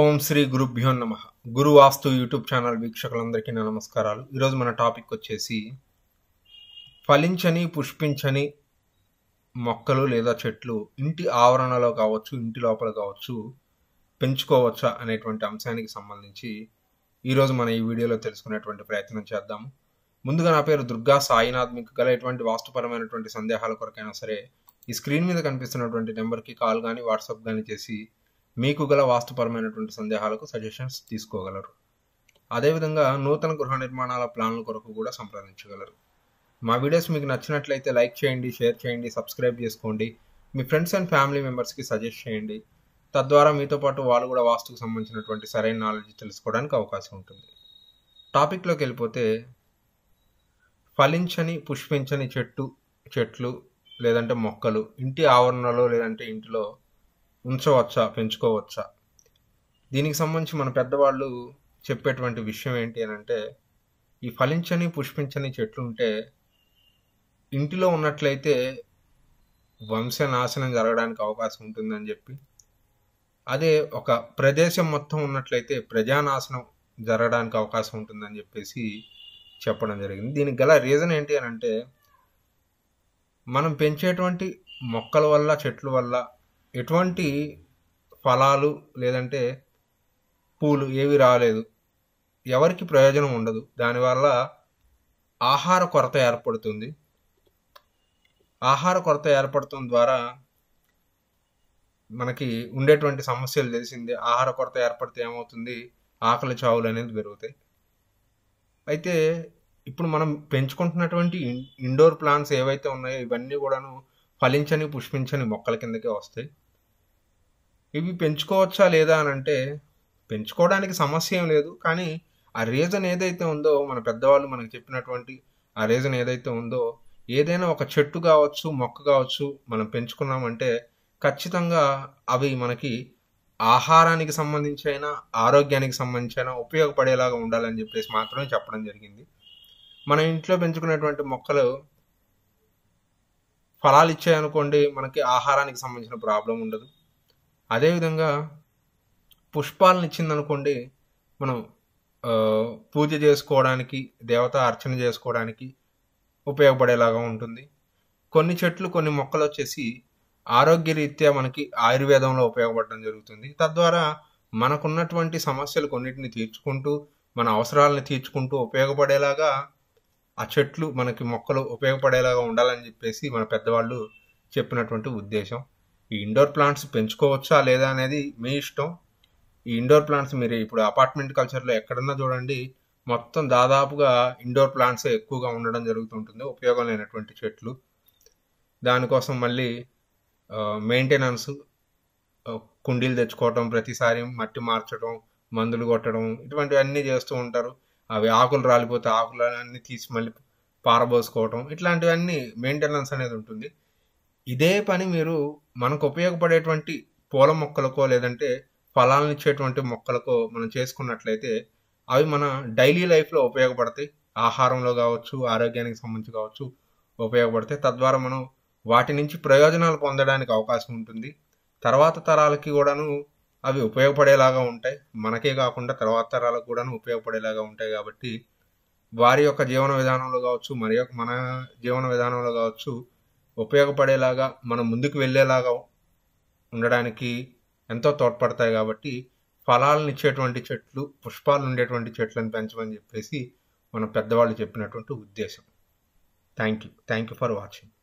ఓం శ్రీ గురుభ్యో నమ గురు వాస్తు YouTube channel వీక్షకులందరికీ నా నమస్కారాలు ఈరోజు మన టాపిక్ వచ్చేసి ఫలించని పుష్పించని మొక్కలు లేదా చెట్లు ఇంటి ఆవరణలో కావచ్చు ఇంటి లోపల కావచ్చు పెంచుకోవచ్చా అనేటువంటి అంశానికి సంబంధించి ఈరోజు మన ఈ వీడియోలో తెలుసుకునేటువంటి ప్రయత్నం చేద్దాము ముందుగా నా పేరు దుర్గా సాయినాథ్ మీకు గల ఎటువంటి వాస్తుపరమైనటువంటి సందేహాల కొరకైనా సరే ఈ స్క్రీన్ మీద కనిపిస్తున్నటువంటి నెంబర్కి కాల్ కానీ వాట్సాప్ కానీ చేసి మీకు గల వాస్తుపరమైనటువంటి సందేహాలకు సజెషన్స్ తీసుకోగలరు అదేవిధంగా నూతన గృహ నిర్మాణాల ప్లాన్ల కొరకు కూడా సంప్రదించగలరు మా వీడియోస్ మీకు నచ్చినట్లయితే లైక్ చేయండి షేర్ చేయండి సబ్స్క్రైబ్ చేసుకోండి మీ ఫ్రెండ్స్ అండ్ ఫ్యామిలీ మెంబర్స్కి సజెస్ట్ చేయండి తద్వారా మీతో పాటు వాళ్ళు కూడా వాస్తుకు సంబంధించినటువంటి సరైన నాలెడ్జ్ తెలుసుకోవడానికి అవకాశం ఉంటుంది టాపిక్లోకి వెళ్ళిపోతే ఫలించని పుష్పించని చెట్టు చెట్లు లేదంటే మొక్కలు ఇంటి ఆవరణలో లేదంటే ఇంటిలో ఉంచవచ్చా పెంచుకోవచ్చా దీనికి సంబంధించి మన పెద్దవాళ్ళు చెప్పేటువంటి విషయం ఏంటి అని అంటే ఈ ఫలించని పుష్పించని చెట్లు ఉంటే ఇంటిలో ఉన్నట్లయితే వంశనాశనం జరగడానికి అవకాశం ఉంటుందని చెప్పి అదే ఒక ప్రదేశం మొత్తం ఉన్నట్లయితే ప్రజానాశనం జరగడానికి అవకాశం ఉంటుందని చెప్పేసి చెప్పడం జరిగింది దీనికి గల రీజన్ ఏంటి అని అంటే మనం పెంచేటువంటి మొక్కల వల్ల చెట్ల వల్ల ఎటువంటి ఫలాలు లేదంటే పూలు ఏవి రాలేదు ఎవరికి ప్రయోజనం ఉండదు దానివల్ల ఆహార కొరత ఏర్పడుతుంది ఆహార కొరత ఏర్పడటం ద్వారా మనకి ఉండేటువంటి సమస్యలు తెలిసిందే ఆహార కొరత ఏర్పడితే ఏమవుతుంది ఆకలి చావులు అనేది పెరుగుతాయి అయితే ఇప్పుడు మనం పెంచుకుంటున్నటువంటి ఇండోర్ ప్లాంట్స్ ఏవైతే ఉన్నాయో ఇవన్నీ కూడాను ఫలించని పుష్పించని మొక్కల కిందకే వస్తాయి ఇవి పెంచుకోవచ్చా లేదా అని అంటే పెంచుకోవడానికి సమస్య ఏం లేదు కానీ ఆ రీజన్ ఏదైతే ఉందో మన పెద్దవాళ్ళు మనకు చెప్పినటువంటి ఆ రీజన్ ఏదైతే ఉందో ఏదైనా ఒక చెట్టు కావచ్చు మొక్క కావచ్చు మనం పెంచుకున్నామంటే ఖచ్చితంగా అవి మనకి ఆహారానికి సంబంధించి అయినా ఆరోగ్యానికి సంబంధించి అయినా ఉపయోగపడేలాగా ఉండాలని చెప్పేసి మాత్రమే చెప్పడం జరిగింది మన ఇంట్లో పెంచుకునేటువంటి మొక్కలు ఫలాలు ఇచ్చాయనుకోండి మనకి ఆహారానికి సంబంధించిన ప్రాబ్లం ఉండదు అదేవిధంగా పుష్పాలను ఇచ్చిందనుకోండి మనం పూజ చేసుకోవడానికి దేవత అర్చన చేసుకోవడానికి ఉపయోగపడేలాగా ఉంటుంది కొన్ని చెట్లు కొన్ని మొక్కలు వచ్చేసి ఆరోగ్యరీత్యా మనకి ఆయుర్వేదంలో ఉపయోగపడడం జరుగుతుంది తద్వారా మనకున్నటువంటి సమస్యలు కొన్నిటిని తీర్చుకుంటూ మన అవసరాలను తీర్చుకుంటూ ఉపయోగపడేలాగా ఆ చెట్లు మనకి మొక్కలు ఉపయోగపడేలాగా ఉండాలని చెప్పేసి మన పెద్దవాళ్ళు చెప్పినటువంటి ఉద్దేశం ఈ ఇండోర్ ప్లాంట్స్ పెంచుకోవచ్చా లేదా అనేది మీ ఇష్టం ఈ ఇండోర్ ప్లాంట్స్ మీరు ఇప్పుడు అపార్ట్మెంట్ కల్చర్లో ఎక్కడన్నా చూడండి మొత్తం దాదాపుగా ఇండోర్ ప్లాంట్స్ ఎక్కువగా ఉండడం జరుగుతుంటుంది ఉపయోగం లేనటువంటి చెట్లు దానికోసం మళ్ళీ మెయింటెనెన్స్ కుండీలు తెచ్చుకోవటం ప్రతిసారి మట్టి మార్చడం మందులు కొట్టడం ఇటువంటివన్నీ చేస్తూ ఉంటారు అవి ఆకులు రాలిపోతే ఆకులన్నీ తీసి మళ్ళీ పారబోసుకోవటం ఇట్లాంటివన్నీ మెయింటెనెన్స్ అనేది ఉంటుంది ఇదే పని మీరు మనకు ఉపయోగపడేటువంటి పూల మొక్కలకో లేదంటే ఫలాలను ఇచ్చేటువంటి మొక్కలకో మనం చేసుకున్నట్లయితే అవి మన డైలీ లైఫ్లో ఉపయోగపడతాయి ఆహారంలో కావచ్చు ఆరోగ్యానికి సంబంధించి కావచ్చు ఉపయోగపడతాయి తద్వారా మనం వాటి నుంచి ప్రయోజనాలు పొందడానికి అవకాశం ఉంటుంది తర్వాత తరాలకి కూడాను అవి ఉపయోగపడేలాగా ఉంటాయి మనకే కాకుండా తర్వాత తరాలకు కూడా ఉపయోగపడేలాగా ఉంటాయి కాబట్టి వారి యొక్క జీవన విధానంలో కావచ్చు మరి మన జీవన విధానంలో కావచ్చు ఉపయోగపడేలాగా మనం ముందుకు వెళ్ళేలాగా ఉండడానికి ఎంతో తోడ్పడతాయి కాబట్టి ఫలాలను ఇచ్చేటువంటి చెట్లు పుష్పాలు ఉండేటువంటి చెట్లను పెంచమని చెప్పేసి మన పెద్దవాళ్ళు చెప్పినటువంటి ఉద్దేశం thank you thank you for watching